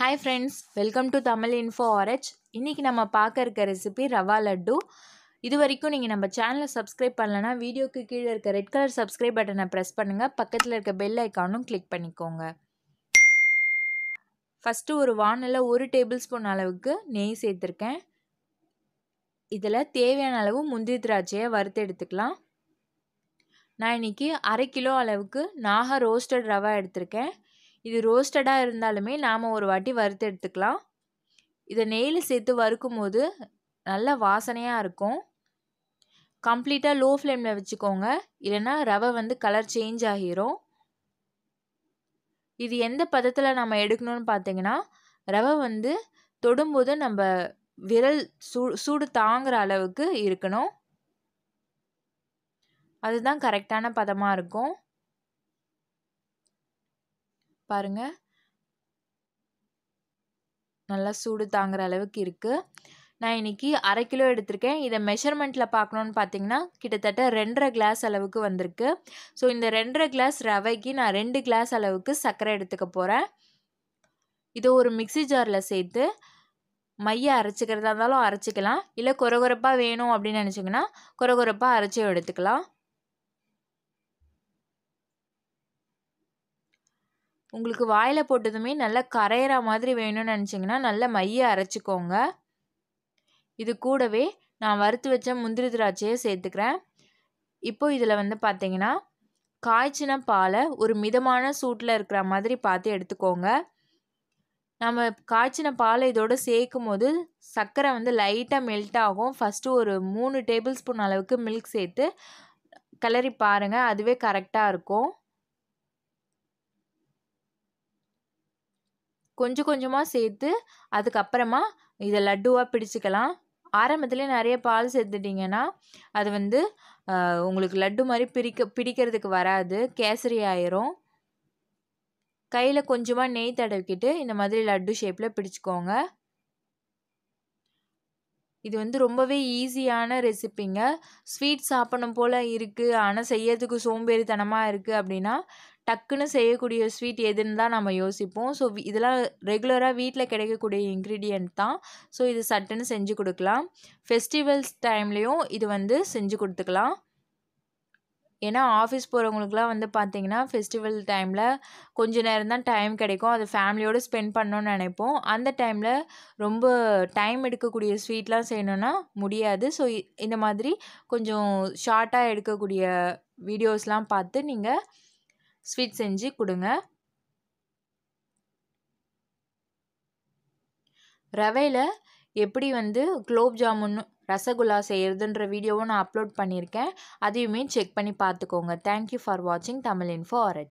hi friends welcome to Tamil info RH இன்றைக்கி நம்ம பார்க்க இருக்க ரெசிபி ரவா லட்டு இது வரைக்கும் நீங்கள் நம்ம சேனலை சப்ஸ்கிரைப் பண்ணலன்னா வீடியோக்கு கீழே இருக்க ரெட் கலர் சப்ஸ்கிரைப் பட்டனை ப்ரெஸ் பண்ணுங்கள் பக்கத்தில் இருக்க பெல் ஐக்கானும் கிளிக் பண்ணிக்கோங்க ஃபஸ்ட்டு ஒரு வானில் ஒரு டேபிள் ஸ்பூன் அளவுக்கு நெய் சேர்த்துருக்கேன் இதில் தேவையான அளவு முந்திரி திராட்சையை வறுத்து எடுத்துக்கலாம் நான் இன்றைக்கி அரை கிலோ அளவுக்கு நாகா ரோஸ்டட் ரவா எடுத்திருக்கேன் இது ரோஸ்டடாக இருந்தாலுமே நாம் ஒரு வாட்டி வறுத்து எடுத்துக்கலாம் இதை நெய்யில் சேர்த்து வறுக்கும் போது நல்ல வாசனையாக இருக்கும் கம்ப்ளீட்டாக லோ ஃப்ளேமில் வச்சுக்கோங்க இல்லைன்னா ரவை வந்து கலர் சேஞ்ச் ஆகிரும் இது எந்த பதத்தில் நம்ம எடுக்கணும்னு பார்த்தீங்கன்னா ரவை வந்து தொடும்போது நம்ம விரல் சூ சூடு தாங்குற அளவுக்கு இருக்கணும் அதுதான் கரெக்டான பதமாக இருக்கும் பாருங்கள் நல்லா சூடு தாங்குற அளவுக்கு இருக்குது நான் இன்னைக்கு அரை கிலோ எடுத்திருக்கேன் இதை மெஷர்மெண்ட்டில் பார்க்கணுன்னு பார்த்தீங்கன்னா கிட்டத்தட்ட ரெண்டரை கிளாஸ் அளவுக்கு வந்திருக்கு ஸோ இந்த ரெண்டரை கிளாஸ் ரவைக்கு நான் ரெண்டு கிளாஸ் அளவுக்கு சர்க்கரை எடுத்துக்க போகிறேன் இதை ஒரு மிக்சி ஜாரில் சேர்த்து மைய அரைச்சிக்கிறதா இருந்தாலும் அரைச்சிக்கலாம் இல்லை குறகுறப்பாக வேணும் அப்படின்னு நினச்சிங்கன்னா குறகுறப்பாக அரைச்சி எடுத்துக்கலாம் உங்களுக்கு வாயில் போட்டதுமே நல்லா கரையிற மாதிரி வேணும்னு நினச்சிங்கன்னா நல்லா மைய அரைச்சிக்கோங்க இது கூடவே நான் வறுத்து வச்ச முந்திரி திராட்சையை சேர்த்துக்கிறேன் இப்போது இதில் வந்து பார்த்தீங்கன்னா காய்ச்சின பாலை ஒரு மிதமான சூட்டில் இருக்கிற மாதிரி பார்த்து எடுத்துக்கோங்க நம்ம காய்ச்சின பாலை இதோடு சேர்க்கும் போது சர்க்கரை வந்து லைட்டாக மெல்ட் ஆகும் ஃபஸ்ட்டு ஒரு மூணு டேபிள் ஸ்பூன் அளவுக்கு மில்க் சேர்த்து கிளறி பாருங்கள் அதுவே கரெக்டாக இருக்கும் கொஞ்சம் கொஞ்சமாக சேர்த்து அதுக்கப்புறமா இதை லட்டுவாக பிடிச்சிக்கலாம் ஆரம்பத்துலேயே நிறைய பால் சேர்த்துட்டிங்கன்னா அது வந்து உங்களுக்கு லட்டு மாதிரி பிரிக்க பிடிக்கிறதுக்கு வராது கேசரி ஆயிரும் கையில் கொஞ்சமாக நெய் தடவிக்கிட்டு இந்த மாதிரி லட்டு ஷேப்பில் பிடிச்சிக்கோங்க இது வந்து ரொம்பவே ஈஸியான ரெசிப்பிங்க ஸ்வீட் சாப்பிடணும் போல் இருக்குது ஆனால் செய்யறதுக்கு சோம்பேறித்தனமாக இருக்குது அப்படின்னா டக்குன்னு செய்யக்கூடிய ஸ்வீட் எதுன்னு தான் நம்ம யோசிப்போம் ஸோ இதெல்லாம் ரெகுலராக வீட்டில் கிடைக்கக்கூடிய இன்க்ரீடியண்ட் தான் ஸோ இது சட்டுன்னு செஞ்சு கொடுக்கலாம் ஃபெஸ்டிவல்ஸ் டைம்லேயும் இது வந்து செஞ்சு கொடுத்துக்கலாம் ஏன்னா ஆஃபீஸ் போகிறவங்களுக்குலாம் வந்து பார்த்தீங்கன்னா ஃபெஸ்டிவல் டைமில் கொஞ்சம் நேரம் தான் டைம் கிடைக்கும் அது ஃபேமிலியோடு ஸ்பெண்ட் பண்ணணும்னு நினைப்போம் அந்த டைமில் ரொம்ப டைம் எடுக்கக்கூடிய ஸ்வீட்லாம் செய்யணுன்னா முடியாது ஸோ இந்த மாதிரி கொஞ்சம் ஷார்ட்டாக எடுக்கக்கூடிய வீடியோஸ்லாம் பார்த்து நீங்கள் ஸ்வீட் செஞ்சு கொடுங்க ரவையில் எப்படி வந்து குலோப் ஜாமுன்னு ரசகுல்லா செய்கிறதுன்ற வீடியோவும் நான் அப்லோட் பண்ணியிருக்கேன் அதையுமே செக் பண்ணி பார்த்துக்கோங்க தேங்க்யூ ஃபார் வாட்சிங் தமிழ் இன்ஃபோ ஆர்ட்